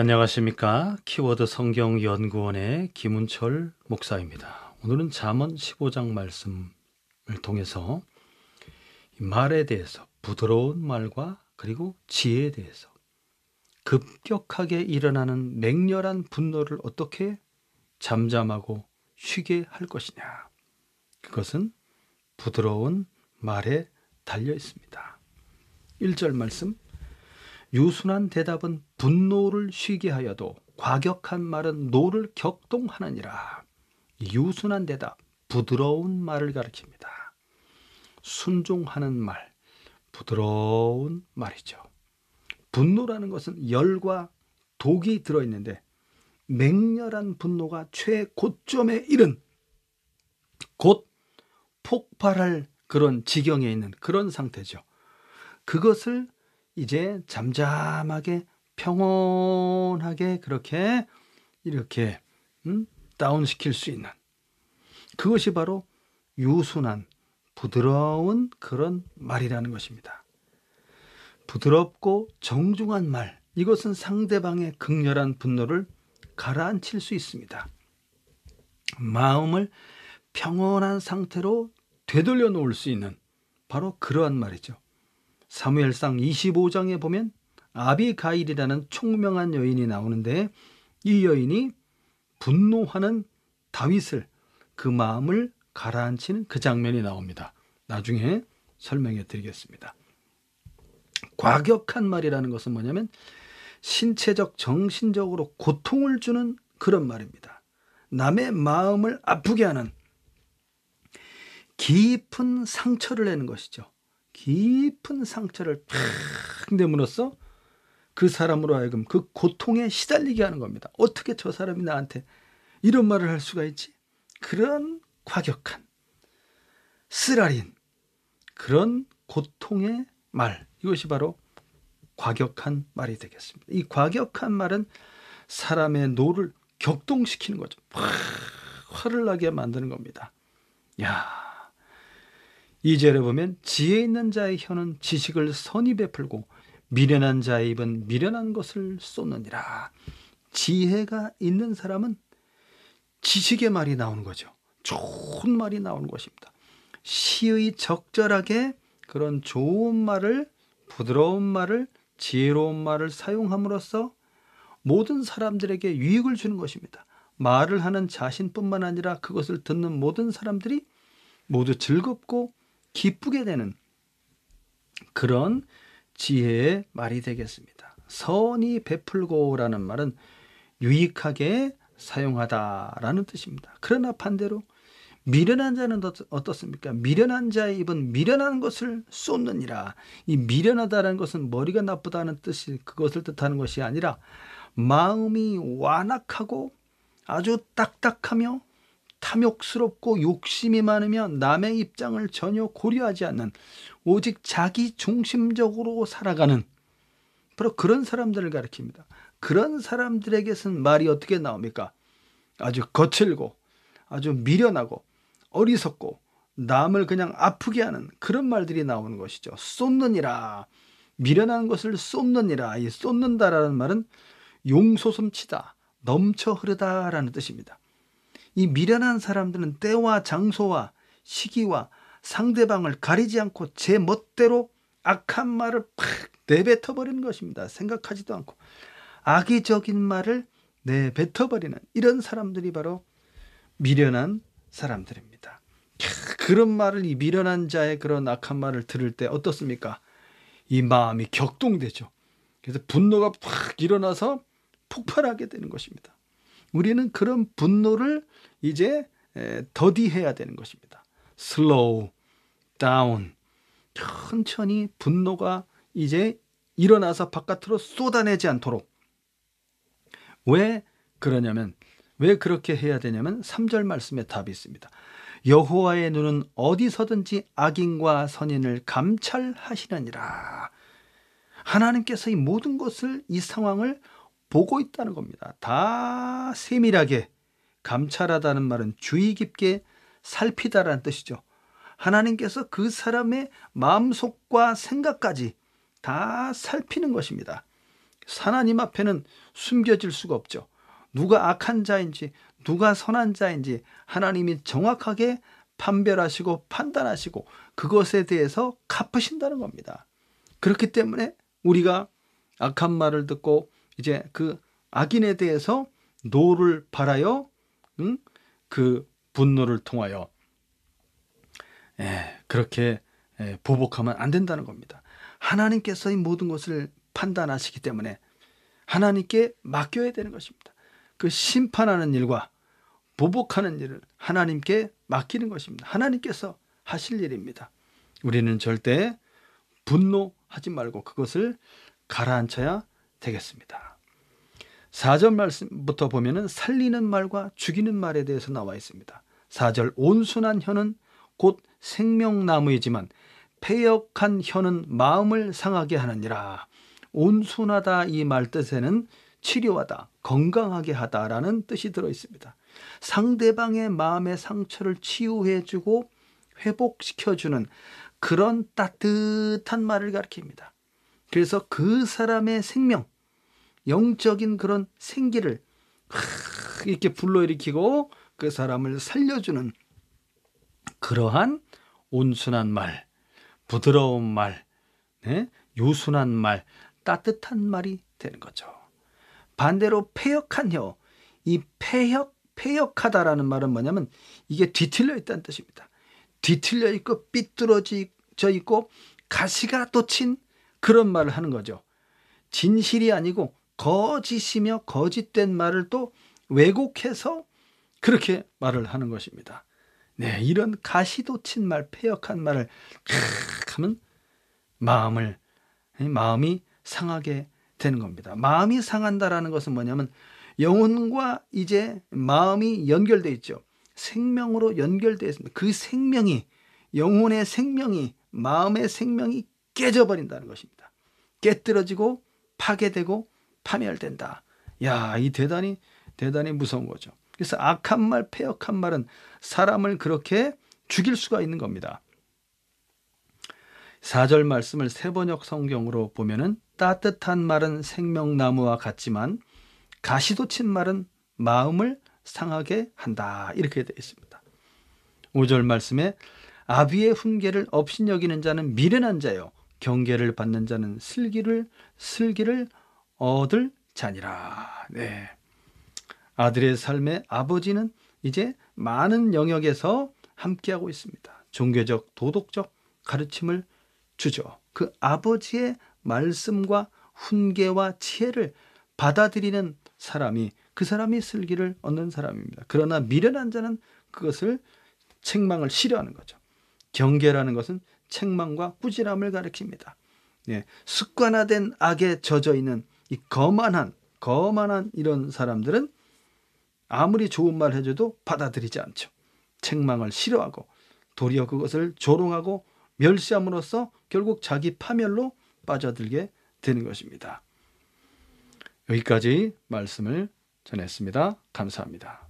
안녕하십니까. 키워드 성경연구원의 김은철 목사입니다. 오늘은 잠언 15장 말씀을 통해서 말에 대해서 부드러운 말과 그리고 지혜에 대해서 급격하게 일어나는 맹렬한 분노를 어떻게 잠잠하고 쉬게 할 것이냐. 그것은 부드러운 말에 달려 있습니다. 1절 말씀 유순한 대답은 분노를 쉬게 하여도 과격한 말은 노를 격동하느니라. 유순한 대답, 부드러운 말을 가리킵니다. 순종하는 말, 부드러운 말이죠. 분노라는 것은 열과 독이 들어있는데 맹렬한 분노가 최고점에 이른 곧 폭발할 그런 지경에 있는 그런 상태죠. 그것을 이제 잠잠하게 평온하게 그렇게 이렇게 음? 다운시킬 수 있는 그것이 바로 유순한 부드러운 그런 말이라는 것입니다. 부드럽고 정중한 말 이것은 상대방의 극렬한 분노를 가라앉힐 수 있습니다. 마음을 평온한 상태로 되돌려 놓을 수 있는 바로 그러한 말이죠. 사무엘상 25장에 보면 아비가일이라는 총명한 여인이 나오는데 이 여인이 분노하는 다윗을 그 마음을 가라앉히는 그 장면이 나옵니다. 나중에 설명해 드리겠습니다. 과격한 말이라는 것은 뭐냐면 신체적 정신적으로 고통을 주는 그런 말입니다. 남의 마음을 아프게 하는 깊은 상처를 내는 것이죠. 깊은 상처를 팍 내므로써 그 사람으로 하여금 그 고통에 시달리게 하는 겁니다. 어떻게 저 사람이 나한테 이런 말을 할 수가 있지? 그런 과격한, 쓰라린, 그런 고통의 말. 이것이 바로 과격한 말이 되겠습니다. 이 과격한 말은 사람의 노를 격동시키는 거죠. 확 화를 나게 만드는 겁니다. 야, 이절에 보면 지혜 있는 자의 혀는 지식을 선히 베풀고 미련한 자의 입은 미련한 것을 쏟느니라. 지혜가 있는 사람은 지식의 말이 나오는 거죠. 좋은 말이 나오는 것입니다. 시의 적절하게 그런 좋은 말을 부드러운 말을 지혜로운 말을 사용함으로써 모든 사람들에게 유익을 주는 것입니다. 말을 하는 자신뿐만 아니라 그것을 듣는 모든 사람들이 모두 즐겁고 기쁘게 되는 그런 지혜의 말이 되겠습니다. 선이 베풀고라는 말은 유익하게 사용하다라는 뜻입니다. 그러나 반대로 미련한 자는 어떻습니까? 미련한 자의 입은 미련한 것을 쏟느니라. 이 미련하다라는 것은 머리가 나쁘다는 뜻이 그것을 뜻하는 것이 아니라 마음이 완악하고 아주 딱딱하며 탐욕스럽고 욕심이 많으면 남의 입장을 전혀 고려하지 않는 오직 자기 중심적으로 살아가는 바로 그런 사람들을 가리킵니다. 그런 사람들에게선 말이 어떻게 나옵니까? 아주 거칠고 아주 미련하고 어리석고 남을 그냥 아프게 하는 그런 말들이 나오는 것이죠. 쏟느니라 미련한 것을 쏟느니라 이 쏟는다라는 말은 용솟음치다 넘쳐 흐르다라는 뜻입니다. 이 미련한 사람들은 때와 장소와 시기와 상대방을 가리지 않고 제 멋대로 악한 말을 팍 내뱉어버리는 것입니다. 생각하지도 않고 악의적인 말을 내뱉어버리는 이런 사람들이 바로 미련한 사람들입니다. 그런 말을 이 미련한 자의 그런 악한 말을 들을 때 어떻습니까? 이 마음이 격동되죠. 그래서 분노가 팍 일어나서 폭발하게 되는 것입니다. 우리는 그런 분노를 이제 더디해야 되는 것입니다. 슬로우 다운 천천히 분노가 이제 일어나서 바깥으로 쏟아내지 않도록 왜 그러냐면 왜 그렇게 해야 되냐면 3절 말씀에 답이 있습니다. 여호와의 눈은 어디서든지 악인과 선인을 감찰하시느니라. 하나님께서 이 모든 것을 이 상황을 보고 있다는 겁니다. 다 세밀하게 감찰하다는 말은 주의 깊게 살피다라는 뜻이죠. 하나님께서 그 사람의 마음속과 생각까지 다 살피는 것입니다. 하나님 앞에는 숨겨질 수가 없죠. 누가 악한 자인지, 누가 선한 자인지 하나님이 정확하게 판별하시고 판단하시고 그것에 대해서 갚으신다는 겁니다. 그렇기 때문에 우리가 악한 말을 듣고 이제 그 악인에 대해서 노를 바라요. 응? 그 분노를 통하여 에, 예, 그렇게 에, 예, 보복하면 안 된다는 겁니다. 하나님께서 이 모든 것을 판단하시기 때문에 하나님께 맡겨야 되는 것입니다. 그 심판하는 일과 보복하는 일을 하나님께 맡기는 것입니다. 하나님께서 하실 일입니다. 우리는 절대 분노하지 말고 그것을 가라앉혀야 되겠습니다. 4절 말씀부터 보면은 살리는 말과 죽이는 말에 대해서 나와 있습니다. 4절 온순한 혀는 곧 생명나무이지만 폐역한 혀는 마음을 상하게 하느니라. 온순하다 이 말 뜻에는 치료하다, 건강하게 하다라는 뜻이 들어 있습니다. 상대방의 마음의 상처를 치유해주고 회복시켜주는 그런 따뜻한 말을 가리킵니다. 그래서 그 사람의 생명, 영적인 그런 생기를 이렇게 불러일으키고 그 사람을 살려주는 그러한 온순한 말, 부드러운 말, 네? 요순한 말, 따뜻한 말이 되는 거죠. 반대로 폐역한 혀, 이 폐역, 폐역하다라는 말은 뭐냐면 이게 뒤틀려 있다는 뜻입니다. 뒤틀려 있고 삐뚤어져 있고 가시가 또친 그런 말을 하는 거죠. 진실이 아니고 거짓이며 거짓된 말을 또 왜곡해서 그렇게 말을 하는 것입니다. 네, 이런 가시도친 말, 폐역한 말을 하면 마음을 마음이 상하게 되는 겁니다. 마음이 상한다라는 것은 뭐냐면 영혼과 이제 마음이 연결돼 있죠. 생명으로 연결되어 있습니다. 그 생명이 영혼의 생명이 마음의 생명이 깨져버린다는 것입니다. 깨뜨려지고 파괴되고 파멸된다. 야, 이 대단히 대단히 무서운 거죠. 그래서 악한 말, 폐역한 말은 사람을 그렇게 죽일 수가 있는 겁니다. 4절 말씀을 세번역 성경으로 보면은 따뜻한 말은 생명나무와 같지만 가시도친 말은 마음을 상하게 한다. 이렇게 되어 있습니다. 5절 말씀에 아비의 훈계를 업신여기는 자는 미련한 자요. 경계를 받는 자는 슬기를 슬기를 얻을 자니라. 네. 아들의 삶에 아버지는 이제 많은 영역에서 함께하고 있습니다. 종교적, 도덕적 가르침을 주죠. 그 아버지의 말씀과 훈계와 지혜를 받아들이는 사람이 그 사람이 슬기를 얻는 사람입니다. 그러나 미련한 자는 그것을 책망을 싫어하는 거죠. 경계라는 것은 책망과 꾸지람을 가리킵니다. 예, 습관화된 악에 젖어 있는 이 거만한 거만한 이런 사람들은 아무리 좋은 말 해줘도 받아들이지 않죠. 책망을 싫어하고 도리어 그것을 조롱하고 멸시함으로써 결국 자기 파멸로 빠져들게 되는 것입니다. 여기까지 말씀을 전했습니다. 감사합니다.